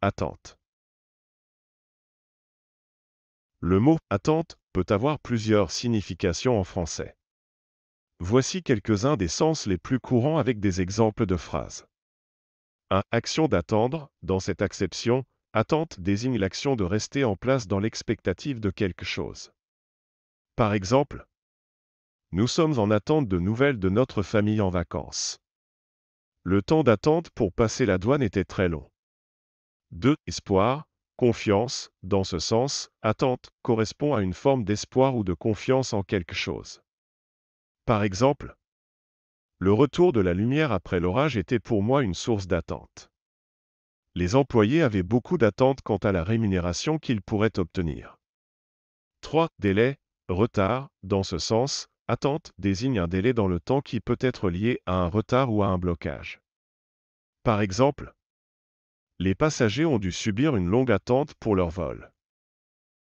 attente. Le mot attente peut avoir plusieurs significations en français. Voici quelques-uns des sens les plus courants avec des exemples de phrases. 1. Action d'attendre. Dans cette acception, attente désigne l'action de rester en place dans l'expectative de quelque chose. Par exemple, nous sommes en attente de nouvelles de notre famille en vacances. Le temps d'attente pour passer la douane était très long. 2. Espoir, confiance, dans ce sens, attente correspond à une forme d'espoir ou de confiance en quelque chose. Par exemple, le retour de la lumière après l'orage était pour moi une source d'attente. Les employés avaient beaucoup d'attentes quant à la rémunération qu'ils pourraient obtenir. 3. Délai, retard, dans ce sens, attente désigne un délai dans le temps qui peut être lié à un retard ou à un blocage. Par exemple, les passagers ont dû subir une longue attente pour leur vol.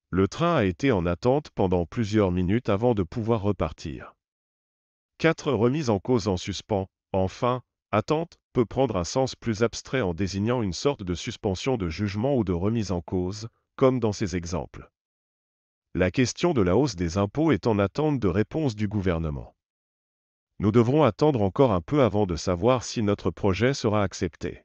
Le train a été en attente pendant plusieurs minutes avant de pouvoir repartir. 4. remises en cause en suspens. Enfin, attente peut prendre un sens plus abstrait en désignant une sorte de suspension de jugement ou de remise en cause, comme dans ces exemples. La question de la hausse des impôts est en attente de réponse du gouvernement. Nous devrons attendre encore un peu avant de savoir si notre projet sera accepté.